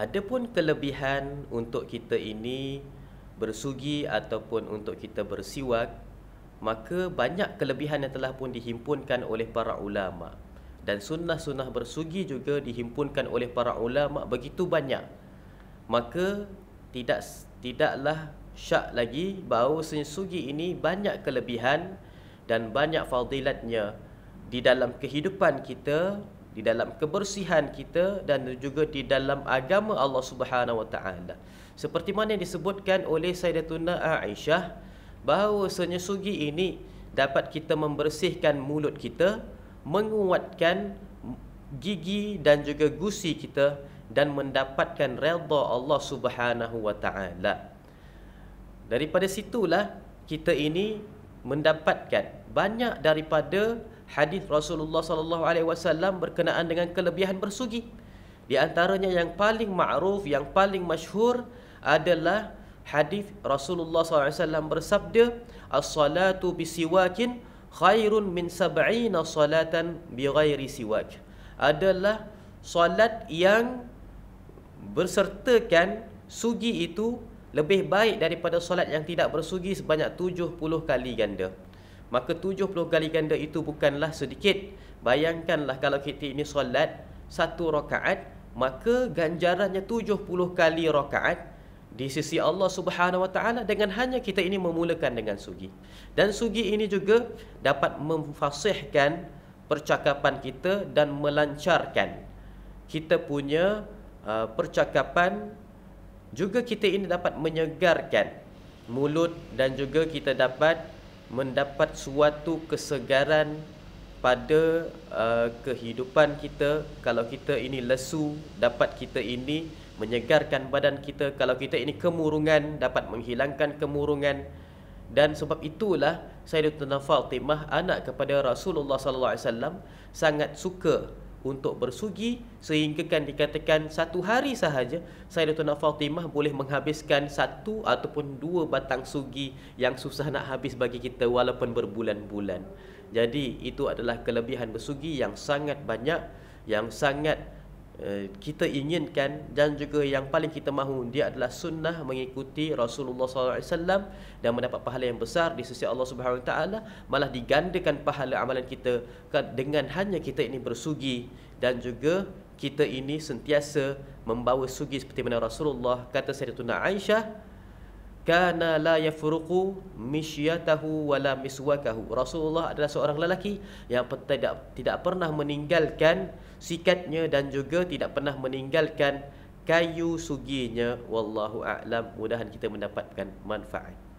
Adapun kelebihan untuk kita ini bersugi ataupun untuk kita bersiwak maka banyak kelebihan yang telah pun dihimpunkan oleh para ulama dan sunnah-sunnah bersugi juga dihimpunkan oleh para ulama begitu banyak maka tidak tidaklah syak lagi bahawa sugi ini banyak kelebihan dan banyak fadilatnya di dalam kehidupan kita di dalam kebersihan kita dan juga di dalam agama Allah Subhanahu Wa Taala. Seperti mana yang disebutkan oleh Sayyidatuna Aisyah bahawa senyusugi ini dapat kita membersihkan mulut kita, menguatkan gigi dan juga gusi kita dan mendapatkan redha Allah Subhanahu Wa Taala. Daripada situlah kita ini mendapatkan banyak daripada hadis Rasulullah sallallahu alaihi wasallam berkenaan dengan kelebihan bersugi. Di antaranya yang paling ma'ruf, yang paling masyhur adalah hadis Rasulullah sallallahu alaihi wasallam bersabda, "As-salatu bi siwakin khairun min sab'ina salatan bi ghairi siwak." Adalah solat yang bersertakan sugi itu lebih baik daripada solat yang tidak bersugi sebanyak 70 kali ganda maka 70 kali ganda itu bukanlah sedikit bayangkanlah kalau kita ini solat satu rakaat maka ganjarannya 70 kali rakaat di sisi Allah Subhanahu Wa Taala dengan hanya kita ini memulakan dengan sugi dan sugi ini juga dapat memfasihkan percakapan kita dan melancarkan kita punya uh, percakapan juga kita ini dapat menyegarkan mulut dan juga kita dapat mendapat suatu kesegaran pada uh, kehidupan kita kalau kita ini lesu dapat kita ini menyegarkan badan kita kalau kita ini kemurungan dapat menghilangkan kemurungan dan sebab itulah Sayyidatuna Fatimah anak kepada Rasulullah sallallahu alaihi wasallam sangat suka untuk bersugi sehingga kan dikatakan satu hari sahaja Sayyidatuna Fatimah boleh menghabiskan satu ataupun dua batang sugi yang susah nak habis bagi kita walaupun berbulan-bulan. Jadi itu adalah kelebihan bersugi yang sangat banyak yang sangat Eh, kita inginkan dan juga yang paling kita mahu dia adalah sunnah mengikuti Rasulullah SAW dan mendapat pahala yang besar di sisi Allah Subhanahu Wa Taala malah digandakan pahala amalan kita kan, dengan hanya kita ini bersugi dan juga kita ini sentiasa membawa sugi seperti mana Rasulullah kata Sayyidatuna Aisyah kana la yafruqu mishyatahu wala miswakahu Rasulullah adalah seorang lelaki yang tidak tidak pernah meninggalkan sikatnya dan juga tidak pernah meninggalkan kayu suginya wallahu a'lam mudah-mudahan kita mendapatkan manfaat